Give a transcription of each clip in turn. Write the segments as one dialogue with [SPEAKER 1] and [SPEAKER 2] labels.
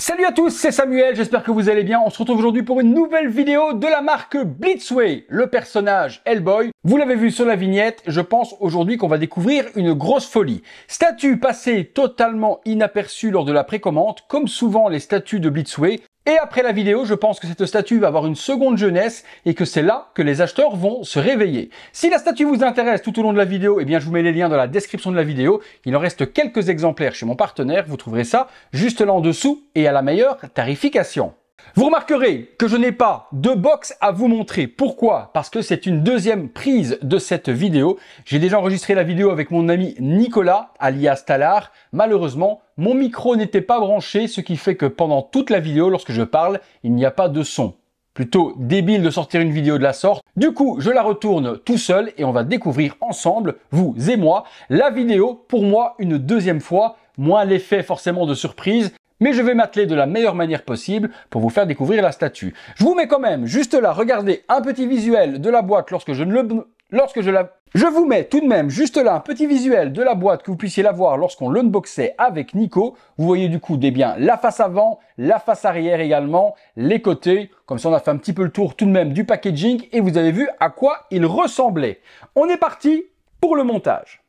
[SPEAKER 1] Salut à tous, c'est Samuel, j'espère que vous allez bien. On se retrouve aujourd'hui pour une nouvelle vidéo de la marque Blitzway, le personnage Hellboy. Vous l'avez vu sur la vignette, je pense aujourd'hui qu'on va découvrir une grosse folie. Statue passée totalement inaperçue lors de la précommande, comme souvent les statues de Blitzway, et après la vidéo, je pense que cette statue va avoir une seconde jeunesse et que c'est là que les acheteurs vont se réveiller. Si la statue vous intéresse tout au long de la vidéo, eh bien je vous mets les liens dans la description de la vidéo. Il en reste quelques exemplaires chez mon partenaire, vous trouverez ça juste là en dessous et à la meilleure tarification. Vous remarquerez que je n'ai pas de box à vous montrer. Pourquoi Parce que c'est une deuxième prise de cette vidéo. J'ai déjà enregistré la vidéo avec mon ami Nicolas, alias Talar. Malheureusement, mon micro n'était pas branché, ce qui fait que pendant toute la vidéo, lorsque je parle, il n'y a pas de son. Plutôt débile de sortir une vidéo de la sorte. Du coup, je la retourne tout seul et on va découvrir ensemble, vous et moi, la vidéo, pour moi, une deuxième fois, moins l'effet forcément de surprise mais je vais m'atteler de la meilleure manière possible pour vous faire découvrir la statue. Je vous mets quand même juste là, regardez, un petit visuel de la boîte lorsque je ne le... Lorsque je la... Je vous mets tout de même juste là un petit visuel de la boîte que vous puissiez la voir lorsqu'on l'unboxait avec Nico. Vous voyez du coup des biens la face avant, la face arrière également, les côtés. Comme ça on a fait un petit peu le tour tout de même du packaging et vous avez vu à quoi il ressemblait. On est parti pour le montage.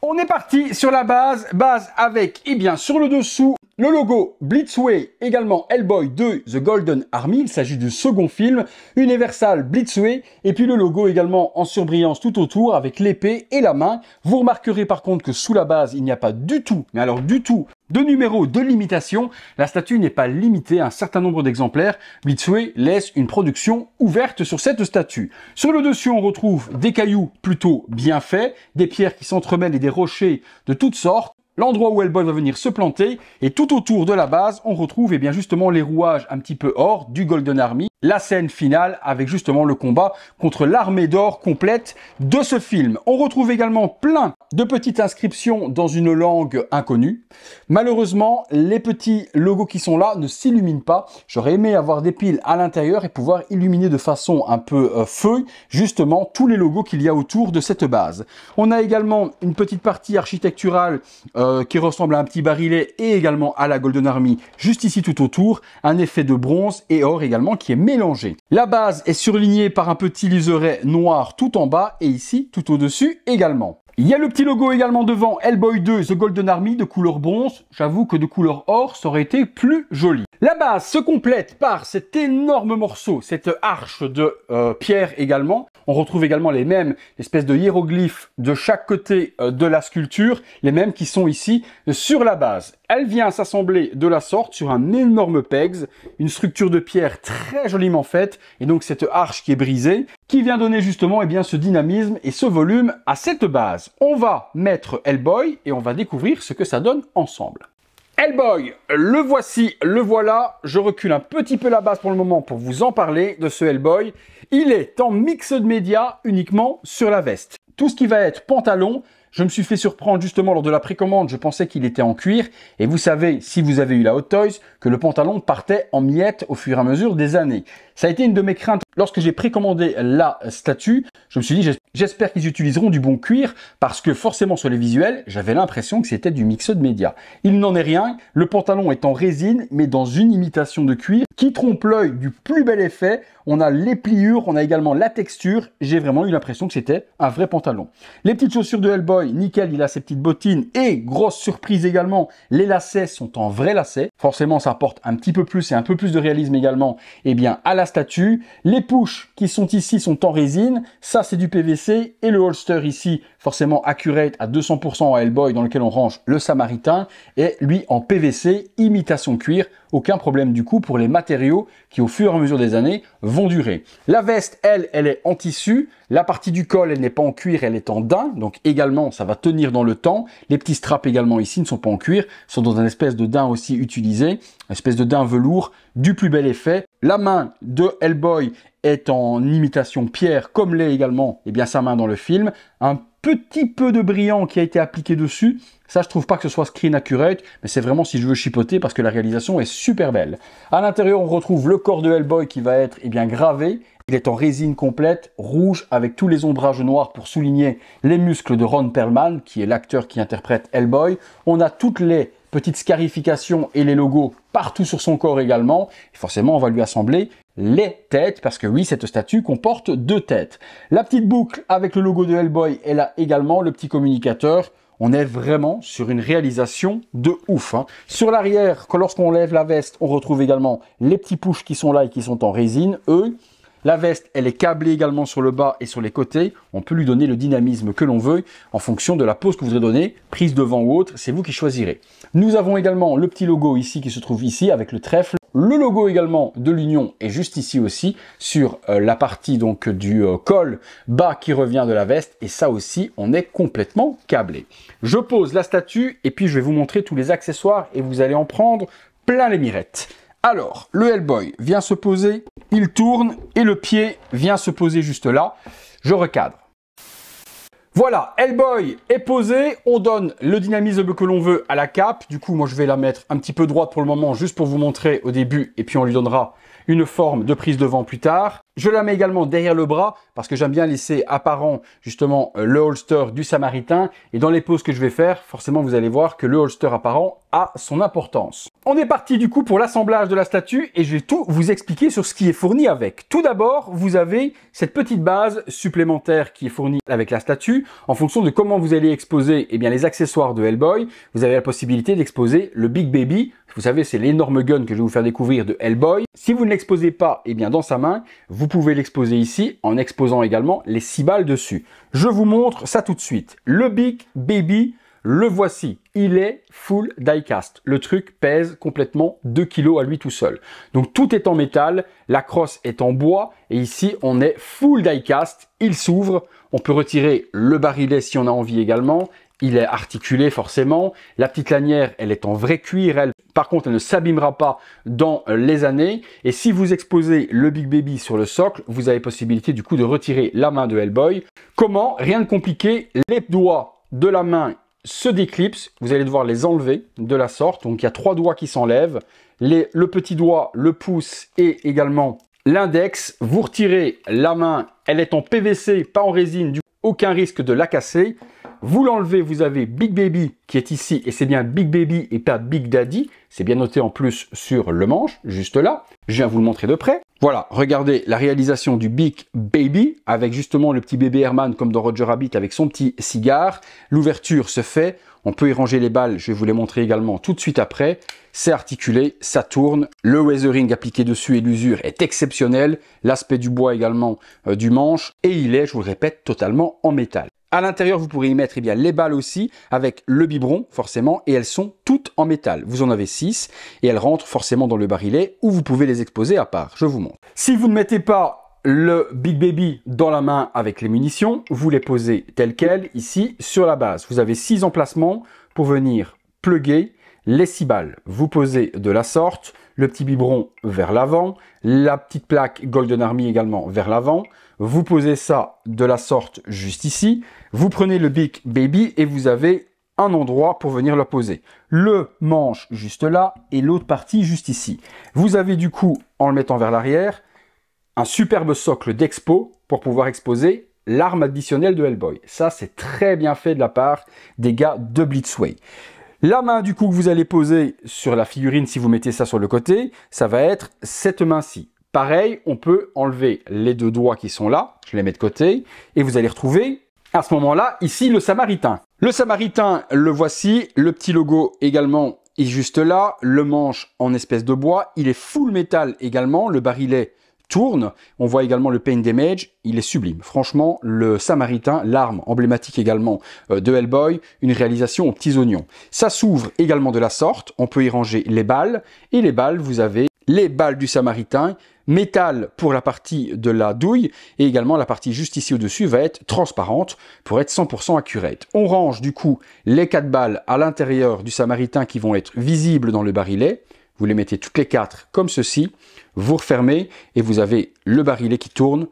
[SPEAKER 1] On est parti sur la base, base avec, et eh bien, sur le dessous, le logo Blitzway, également Hellboy 2, The Golden Army, il s'agit du second film, Universal Blitzway, et puis le logo également en surbrillance tout autour avec l'épée et la main. Vous remarquerez par contre que sous la base, il n'y a pas du tout, mais alors du tout, deux numéros, de limitation, la statue n'est pas limitée à un certain nombre d'exemplaires. Blitzway laisse une production ouverte sur cette statue. Sur le dessus, on retrouve des cailloux plutôt bien faits, des pierres qui s'entremêlent et des rochers de toutes sortes. L'endroit où elle va venir se planter, et tout autour de la base, on retrouve eh bien justement les rouages un petit peu hors du Golden Army, la scène finale avec justement le combat contre l'armée d'or complète de ce film. On retrouve également plein de petites inscriptions dans une langue inconnue. Malheureusement, les petits logos qui sont là ne s'illuminent pas. J'aurais aimé avoir des piles à l'intérieur et pouvoir illuminer de façon un peu euh, feuille, justement, tous les logos qu'il y a autour de cette base. On a également une petite partie architecturale euh, qui ressemble à un petit barillet et également à la Golden Army, juste ici tout autour. Un effet de bronze et or également qui est mélangé. La base est surlignée par un petit liseré noir tout en bas et ici tout au-dessus également. Il y a le petit logo également devant, Hellboy 2, The Golden Army de couleur bronze. J'avoue que de couleur or, ça aurait été plus joli. La base se complète par cet énorme morceau, cette arche de euh, pierre également. On retrouve également les mêmes espèces de hiéroglyphes de chaque côté euh, de la sculpture, les mêmes qui sont ici euh, sur la base. Elle vient s'assembler de la sorte sur un énorme pegs, une structure de pierre très joliment faite, et donc cette arche qui est brisée, qui vient donner justement et eh bien, ce dynamisme et ce volume à cette base. On va mettre Hellboy et on va découvrir ce que ça donne ensemble. Hellboy, le voici, le voilà. Je recule un petit peu la base pour le moment pour vous en parler de ce Hellboy. Il est en mix de médias uniquement sur la veste. Tout ce qui va être pantalon je me suis fait surprendre justement lors de la précommande, je pensais qu'il était en cuir, et vous savez, si vous avez eu la Hot Toys, que le pantalon partait en miettes au fur et à mesure des années. Ça a été une de mes craintes. Lorsque j'ai précommandé la statue, je me suis dit, j'espère qu'ils utiliseront du bon cuir, parce que forcément sur les visuels, j'avais l'impression que c'était du mixe de médias. Il n'en est rien, le pantalon est en résine, mais dans une imitation de cuir, qui trompe l'œil du plus bel effet, on a les pliures, on a également la texture, j'ai vraiment eu l'impression que c'était un vrai pantalon. Les petites chaussures de Hellboy, nickel, il a ses petites bottines. Et grosse surprise également, les lacets sont en vrai lacet, Forcément, ça apporte un petit peu plus et un peu plus de réalisme également eh bien, à la statue. Les pouches qui sont ici sont en résine. Ça, c'est du PVC. Et le holster ici, forcément accurate à 200% à Hellboy dans lequel on range le Samaritain, et lui en PVC, imitation cuir, aucun problème du coup pour les matériaux qui au fur et à mesure des années vont durer. La veste, elle, elle est en tissu, la partie du col, elle n'est pas en cuir, elle est en daim, donc également ça va tenir dans le temps. Les petits straps également ici ne sont pas en cuir, sont dans un espèce de daim aussi utilisé, une espèce de daim velours du plus bel effet. La main de Hellboy est en imitation pierre, comme l'est également eh bien, sa main dans le film. Un petit peu de brillant qui a été appliqué dessus. Ça, je trouve pas que ce soit screen accurate, mais c'est vraiment si je veux chipoter parce que la réalisation est super belle. À l'intérieur, on retrouve le corps de Hellboy qui va être eh bien, gravé. Il est en résine complète, rouge, avec tous les ombrages noirs pour souligner les muscles de Ron Perlman, qui est l'acteur qui interprète Hellboy. On a toutes les petite scarification et les logos partout sur son corps également. forcément, on va lui assembler les têtes, parce que oui, cette statue comporte deux têtes. La petite boucle avec le logo de Hellboy, elle a également le petit communicateur. On est vraiment sur une réalisation de ouf. Hein. Sur l'arrière, lorsqu'on lève la veste, on retrouve également les petits pouches qui sont là et qui sont en résine. Eux, la veste, elle est câblée également sur le bas et sur les côtés. On peut lui donner le dynamisme que l'on veut en fonction de la pose que vous voudrez donner, prise devant ou autre, c'est vous qui choisirez. Nous avons également le petit logo ici qui se trouve ici avec le trèfle. Le logo également de l'Union est juste ici aussi sur euh, la partie donc du euh, col bas qui revient de la veste et ça aussi on est complètement câblé. Je pose la statue et puis je vais vous montrer tous les accessoires et vous allez en prendre plein les mirettes. Alors, le Hellboy vient se poser, il tourne et le pied vient se poser juste là. Je recadre. Voilà, Hellboy est posé, on donne le dynamisme que l'on veut à la cape. Du coup, moi je vais la mettre un petit peu droite pour le moment, juste pour vous montrer au début, et puis on lui donnera une forme de prise de vent plus tard. Je la mets également derrière le bras parce que j'aime bien laisser apparent justement euh, le holster du Samaritain. Et dans les poses que je vais faire, forcément vous allez voir que le holster apparent a son importance. On est parti du coup pour l'assemblage de la statue et je vais tout vous expliquer sur ce qui est fourni avec. Tout d'abord, vous avez cette petite base supplémentaire qui est fournie avec la statue. En fonction de comment vous allez exposer eh bien, les accessoires de Hellboy, vous avez la possibilité d'exposer le Big Baby. Vous savez, c'est l'énorme gun que je vais vous faire découvrir de Hellboy. Si vous ne l'exposez pas eh bien, dans sa main, vous vous pouvez l'exposer ici en exposant également les 6 balles dessus. Je vous montre ça tout de suite. Le Big Baby, le voici. Il est full diecast. Le truc pèse complètement 2 kg à lui tout seul. Donc tout est en métal, la crosse est en bois et ici on est full diecast. Il s'ouvre. On peut retirer le barillet si on a envie également il est articulé forcément. La petite lanière, elle est en vrai cuir, elle. Par contre, elle ne s'abîmera pas dans euh, les années. Et si vous exposez le Big Baby sur le socle, vous avez possibilité du coup de retirer la main de Hellboy. Comment Rien de compliqué. Les doigts de la main se déclipsent. Vous allez devoir les enlever de la sorte. Donc il y a trois doigts qui s'enlèvent. le petit doigt, le pouce et également l'index. Vous retirez la main. Elle est en PVC, pas en résine. Du aucun risque de la casser. Vous l'enlevez, vous avez Big Baby qui est ici, et c'est bien Big Baby et pas Big Daddy. C'est bien noté en plus sur le manche, juste là. Je viens vous le montrer de près. Voilà, regardez la réalisation du Big Baby avec justement le petit bébé Herman comme dans Roger Rabbit avec son petit cigare. L'ouverture se fait, on peut y ranger les balles, je vais vous les montrer également tout de suite après. C'est articulé, ça tourne, le weathering appliqué dessus et l'usure est exceptionnel, l'aspect du bois également euh, du manche et il est, je vous le répète, totalement en métal. À l'intérieur, vous pourrez y mettre eh bien, les balles aussi, avec le biberon, forcément, et elles sont toutes en métal. Vous en avez 6, et elles rentrent forcément dans le barillet, où vous pouvez les exposer à part. Je vous montre. Si vous ne mettez pas le Big Baby dans la main avec les munitions, vous les posez telles quelles, ici, sur la base. Vous avez 6 emplacements pour venir pluguer les balles, Vous posez de la sorte, le petit biberon vers l'avant, la petite plaque Golden Army également vers l'avant. Vous posez ça de la sorte juste ici. Vous prenez le Big Baby et vous avez un endroit pour venir le poser. Le manche juste là et l'autre partie juste ici. Vous avez du coup, en le mettant vers l'arrière, un superbe socle d'expo pour pouvoir exposer l'arme additionnelle de Hellboy. Ça, c'est très bien fait de la part des gars de Blitzway. La main du coup que vous allez poser sur la figurine, si vous mettez ça sur le côté, ça va être cette main-ci. Pareil, on peut enlever les deux doigts qui sont là, je les mets de côté, et vous allez retrouver à ce moment-là, ici, le Samaritain. Le Samaritain, le voici, le petit logo également est juste là, le manche en espèce de bois, il est full métal également, le barillet tourne. On voit également le Pain Damage, il est sublime. Franchement, le Samaritain, l'arme emblématique également euh, de Hellboy, une réalisation aux petits oignons. Ça s'ouvre également de la sorte, on peut y ranger les balles, et les balles, vous avez les balles du Samaritain, métal pour la partie de la douille, et également la partie juste ici au-dessus va être transparente pour être 100% accurate. On range du coup les 4 balles à l'intérieur du Samaritain qui vont être visibles dans le barillet, vous les mettez toutes les quatre comme ceci, vous refermez et vous avez le barillet qui tourne,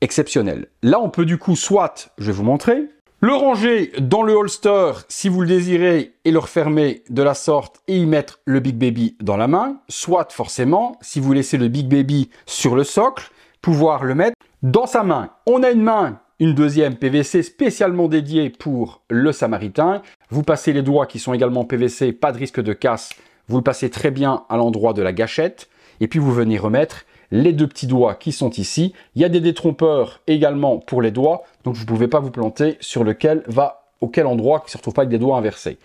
[SPEAKER 1] exceptionnel. Là, on peut du coup, soit, je vais vous montrer, le ranger dans le holster si vous le désirez et le refermer de la sorte et y mettre le Big Baby dans la main, soit forcément, si vous laissez le Big Baby sur le socle, pouvoir le mettre dans sa main. On a une main, une deuxième PVC spécialement dédiée pour le Samaritain. Vous passez les doigts qui sont également PVC, pas de risque de casse vous le passez très bien à l'endroit de la gâchette, et puis vous venez remettre les deux petits doigts qui sont ici. Il y a des détrompeurs également pour les doigts, donc vous ne pouvez pas vous planter sur lequel va, auquel endroit qui ne se retrouve pas avec des doigts inversés.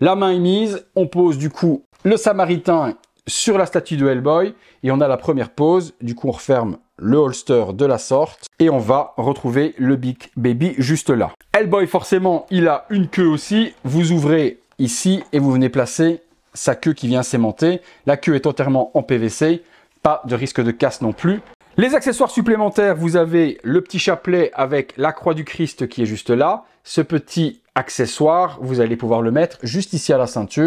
[SPEAKER 1] La main est mise, on pose du coup le samaritain sur la statue de Hellboy, et on a la première pose, du coup on referme le holster de la sorte, et on va retrouver le Big Baby juste là. Hellboy forcément, il a une queue aussi, vous ouvrez ici, et vous venez placer sa queue qui vient s'aimanter. La queue est entièrement en PVC, pas de risque de casse non plus. Les accessoires supplémentaires, vous avez le petit chapelet avec la croix du Christ qui est juste là. Ce petit accessoire, vous allez pouvoir le mettre juste ici à la ceinture.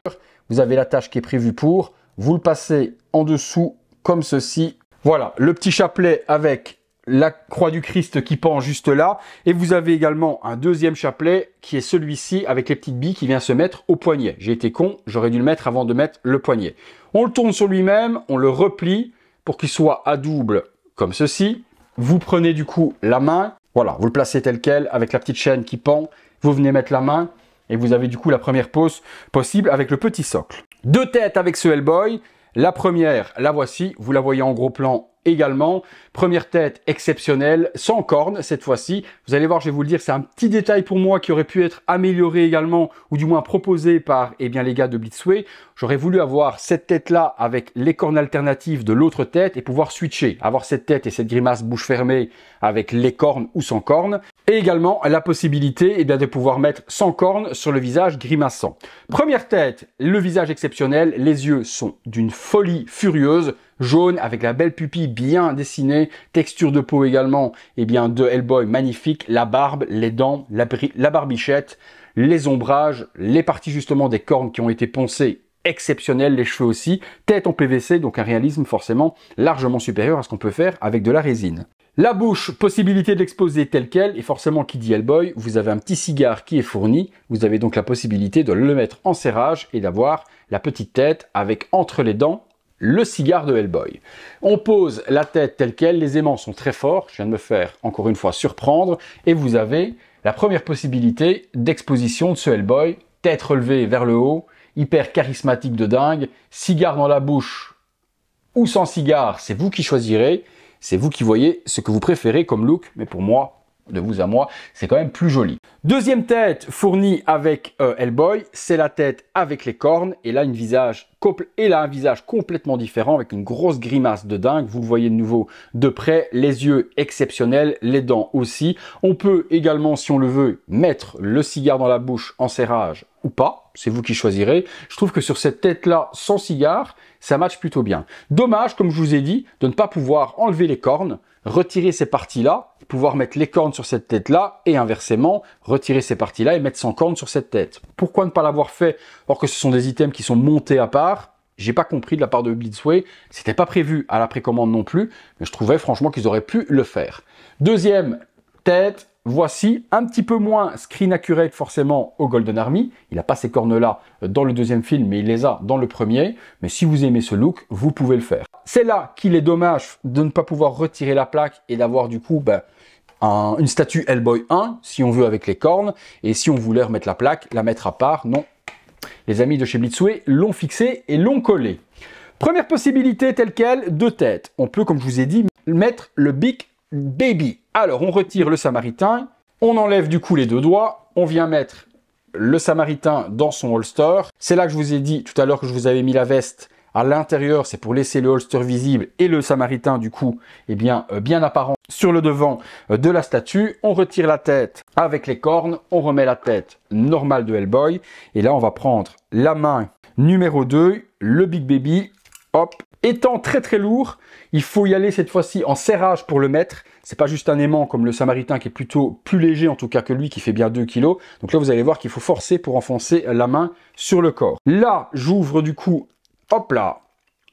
[SPEAKER 1] Vous avez l'attache qui est prévue pour. Vous le passez en dessous comme ceci. Voilà, le petit chapelet avec la croix du Christ qui pend juste là. Et vous avez également un deuxième chapelet qui est celui-ci avec les petites billes qui vient se mettre au poignet. J'ai été con, j'aurais dû le mettre avant de mettre le poignet. On le tourne sur lui-même, on le replie pour qu'il soit à double comme ceci. Vous prenez du coup la main, voilà, vous le placez tel quel avec la petite chaîne qui pend. Vous venez mettre la main et vous avez du coup la première pose possible avec le petit socle. Deux têtes avec ce Hellboy. La première, la voici, vous la voyez en gros plan également. Première tête exceptionnelle, sans cornes cette fois-ci. Vous allez voir, je vais vous le dire, c'est un petit détail pour moi qui aurait pu être amélioré également, ou du moins proposé par eh bien, les gars de Blitzway. J'aurais voulu avoir cette tête-là avec les cornes alternatives de l'autre tête et pouvoir switcher. Avoir cette tête et cette grimace bouche fermée avec les cornes ou sans cornes. Et également la possibilité eh bien, de pouvoir mettre sans cornes sur le visage grimaçant. Première tête, le visage exceptionnel, les yeux sont d'une folie furieuse jaune avec la belle pupille bien dessinée, texture de peau également, et eh bien de Hellboy magnifique, la barbe, les dents, la, barbichette, les ombrages, les parties justement des cornes qui ont été poncées exceptionnelles, les cheveux aussi, tête en PVC, donc un réalisme forcément largement supérieur à ce qu'on peut faire avec de la résine. La bouche, possibilité de l'exposer telle qu'elle, et forcément qui dit Hellboy, vous avez un petit cigare qui est fourni, vous avez donc la possibilité de le mettre en serrage et d'avoir la petite tête avec entre les dents le cigare de Hellboy. On pose la tête telle qu'elle, les aimants sont très forts, je viens de me faire encore une fois surprendre, et vous avez la première possibilité d'exposition de ce Hellboy, tête relevée vers le haut, hyper charismatique de dingue, cigare dans la bouche ou sans cigare, c'est vous qui choisirez, c'est vous qui voyez ce que vous préférez comme look, mais pour moi, de vous à moi, c'est quand même plus joli. Deuxième tête fournie avec euh, Hellboy, c'est la tête avec les cornes et là, une visage et là, un visage complètement différent avec une grosse grimace de dingue. Vous le voyez de nouveau de près, les yeux exceptionnels, les dents aussi. On peut également, si on le veut, mettre le cigare dans la bouche en serrage ou pas. C'est vous qui choisirez. Je trouve que sur cette tête-là, sans cigare, ça match plutôt bien. Dommage, comme je vous ai dit, de ne pas pouvoir enlever les cornes, retirer ces parties-là, pouvoir mettre les cornes sur cette tête-là, et inversement, retirer ces parties-là et mettre sans cornes sur cette tête. Pourquoi ne pas l'avoir fait, alors que ce sont des items qui sont montés à part j'ai pas compris de la part de Blitzway, c'était pas prévu à la précommande non plus, mais je trouvais franchement qu'ils auraient pu le faire. Deuxième, tête, Voici un petit peu moins screen accurate forcément au Golden Army. Il n'a pas ces cornes-là dans le deuxième film, mais il les a dans le premier. Mais si vous aimez ce look, vous pouvez le faire. C'est là qu'il est dommage de ne pas pouvoir retirer la plaque et d'avoir du coup ben, une statue Hellboy 1, si on veut avec les cornes. Et si on voulait remettre la plaque, la mettre à part, non. Les amis de chez Blitzway l'ont fixé et l'ont collé. Première possibilité telle quelle, deux têtes. On peut, comme je vous ai dit, mettre le bic baby. Alors, on retire le samaritain, on enlève du coup les deux doigts, on vient mettre le samaritain dans son holster. C'est là que je vous ai dit tout à l'heure que je vous avais mis la veste à l'intérieur, c'est pour laisser le holster visible et le samaritain du coup, eh bien, euh, bien apparent sur le devant euh, de la statue. On retire la tête avec les cornes, on remet la tête normale de Hellboy et là on va prendre la main numéro 2, le Big Baby Hop. Étant très très lourd, il faut y aller cette fois-ci en serrage pour le mettre. C'est pas juste un aimant comme le Samaritain qui est plutôt plus léger en tout cas que lui qui fait bien 2 kg. Donc là vous allez voir qu'il faut forcer pour enfoncer la main sur le corps. Là j'ouvre du coup, hop là,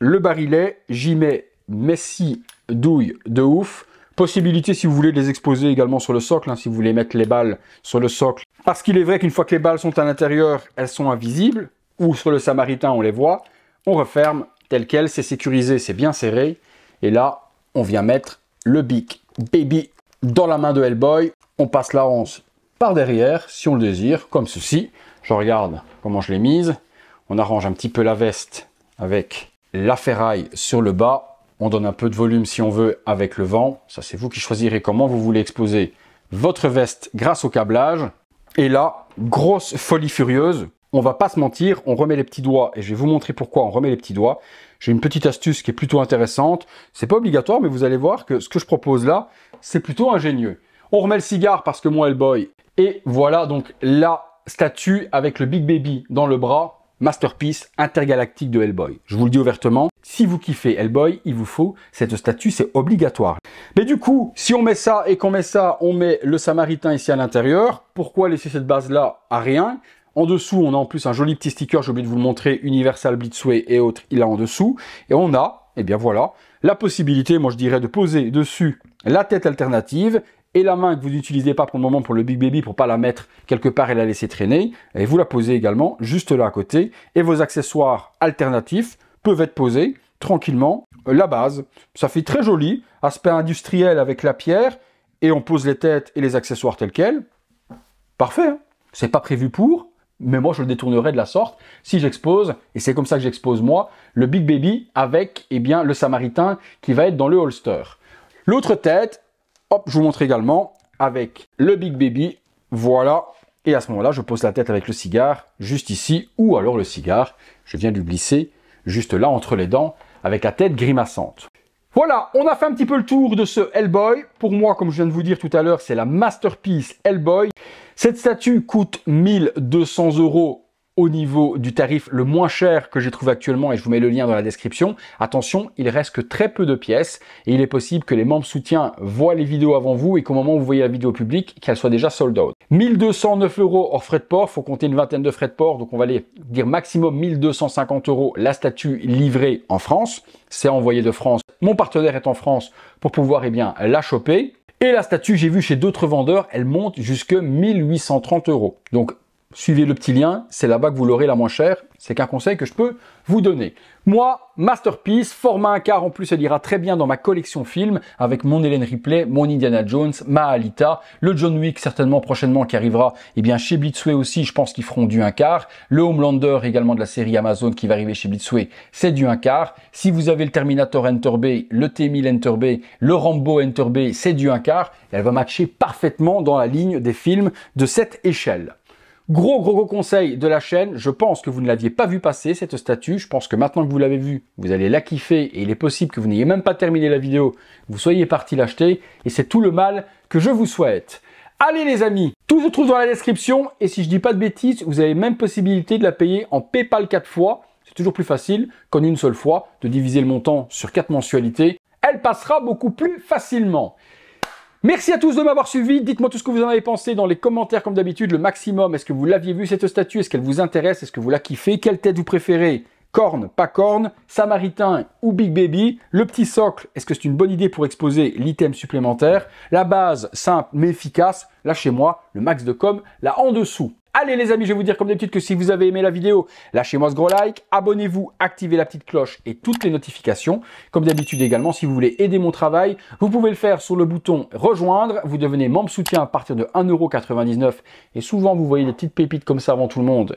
[SPEAKER 1] le barillet, j'y mets mes six douilles de ouf. Possibilité, si vous voulez, les exposer également sur le socle, hein, si vous voulez mettre les balles sur le socle. Parce qu'il est vrai qu'une fois que les balles sont à l'intérieur, elles sont invisibles, ou sur le Samaritain, on les voit. On referme tel quel, c'est sécurisé, c'est bien serré. Et là, on vient mettre le Bic Baby dans la main de Hellboy. On passe la hanse par derrière, si on le désire, comme ceci. Je regarde comment je l'ai mise. On arrange un petit peu la veste avec la ferraille sur le bas. On donne un peu de volume si on veut avec le vent. Ça, c'est vous qui choisirez comment vous voulez exposer votre veste grâce au câblage. Et là, grosse folie furieuse on va pas se mentir, on remet les petits doigts, et je vais vous montrer pourquoi on remet les petits doigts. J'ai une petite astuce qui est plutôt intéressante. C'est pas obligatoire, mais vous allez voir que ce que je propose là, c'est plutôt ingénieux. On remet le cigare parce que moi, Hellboy. Et voilà donc la statue avec le Big Baby dans le bras. Masterpiece intergalactique de Hellboy. Je vous le dis ouvertement, si vous kiffez Hellboy, il vous faut cette statue, c'est obligatoire. Mais du coup, si on met ça et qu'on met ça, on met le Samaritain ici à l'intérieur, pourquoi laisser cette base-là à rien en dessous, on a en plus un joli petit sticker, j'ai oublié de vous le montrer, Universal Blitzway et autres, il est en dessous. Et on a, et eh bien voilà, la possibilité, moi je dirais, de poser dessus la tête alternative et la main que vous n'utilisez pas pour le moment pour le Big Baby pour pas la mettre quelque part et la laisser traîner. Et vous la posez également juste là à côté. Et vos accessoires alternatifs peuvent être posés tranquillement. Euh, la base, ça fait très joli. Aspect industriel avec la pierre. Et on pose les têtes et les accessoires tels quels. Parfait. Hein. c'est pas prévu pour mais moi je le détournerai de la sorte si j'expose, et c'est comme ça que j'expose moi, le Big Baby avec eh bien, le Samaritain qui va être dans le holster. L'autre tête, hop, je vous montre également avec le Big Baby, voilà, et à ce moment-là je pose la tête avec le cigare juste ici, ou alors le cigare, je viens de le glisser juste là entre les dents avec la tête grimaçante. Voilà, on a fait un petit peu le tour de ce Hellboy. Pour moi, comme je viens de vous dire tout à l'heure, c'est la masterpiece Hellboy. Cette statue coûte 1200 euros au niveau du tarif le moins cher que j'ai trouvé actuellement et je vous mets le lien dans la description. Attention, il reste que très peu de pièces et il est possible que les membres soutien voient les vidéos avant vous et qu'au moment où vous voyez la vidéo publique, qu'elle soit déjà sold out. 1209 euros hors frais de port, faut compter une vingtaine de frais de port, donc on va aller dire maximum 1250 euros la statue livrée en France. C'est envoyé de France. Mon partenaire est en France pour pouvoir et eh bien la choper. Et la statue, j'ai vu chez d'autres vendeurs, elle monte jusque 1830 euros. Donc Suivez le petit lien, c'est là-bas que vous l'aurez la moins chère. C'est qu'un conseil que je peux vous donner. Moi, masterpiece, format 1 quart en plus, elle ira très bien dans ma collection film avec mon Hélène Ripley, mon Indiana Jones, ma Alita, le John Wick certainement prochainement qui arrivera, et eh bien chez Blitzway aussi, je pense qu'ils feront du 1 quart. Le Homelander également de la série Amazon qui va arriver chez Blitzway, c'est du 1 quart. Si vous avez le Terminator Enter Bay, le T-1000 Enter Bay, le Rambo Enter Bay, c'est du 1 quart. elle va matcher parfaitement dans la ligne des films de cette échelle. Gros, gros, gros conseil de la chaîne. Je pense que vous ne l'aviez pas vu passer, cette statue. Je pense que maintenant que vous l'avez vu, vous allez la kiffer et il est possible que vous n'ayez même pas terminé la vidéo. Vous soyez parti l'acheter et c'est tout le mal que je vous souhaite. Allez les amis, tout se trouve dans la description et si je dis pas de bêtises, vous avez même possibilité de la payer en PayPal 4 fois. C'est toujours plus facile qu'en une seule fois de diviser le montant sur 4 mensualités. Elle passera beaucoup plus facilement. Merci à tous de m'avoir suivi. Dites-moi tout ce que vous en avez pensé dans les commentaires, comme d'habitude, le maximum. Est-ce que vous l'aviez vu cette statue Est-ce qu'elle vous intéresse Est-ce que vous la kiffez Quelle tête vous préférez Corne, pas corne, Samaritain ou Big Baby, le petit socle, est-ce que c'est une bonne idée pour exposer l'item supplémentaire La base, simple mais efficace, lâchez moi, le max de com, là en dessous. Allez les amis, je vais vous dire comme d'habitude que si vous avez aimé la vidéo, lâchez-moi ce gros like, abonnez-vous, activez la petite cloche et toutes les notifications. Comme d'habitude également, si vous voulez aider mon travail, vous pouvez le faire sur le bouton rejoindre. Vous devenez membre soutien à partir de 1,99€ et souvent vous voyez des petites pépites comme ça avant tout le monde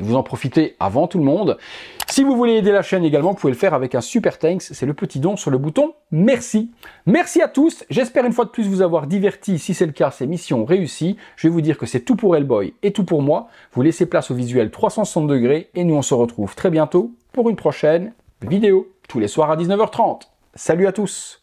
[SPEAKER 1] et vous en profitez avant tout le monde. Si vous voulez aider la chaîne également, vous pouvez le faire avec un super thanks, c'est le petit don sur le bouton merci. Merci à tous, j'espère une fois de plus vous avoir diverti, si c'est le cas, c'est mission réussie. Je vais vous dire que c'est tout pour Hellboy et tout pour moi. Vous laissez place au visuel 360 degrés et nous on se retrouve très bientôt pour une prochaine vidéo, tous les soirs à 19h30. Salut à tous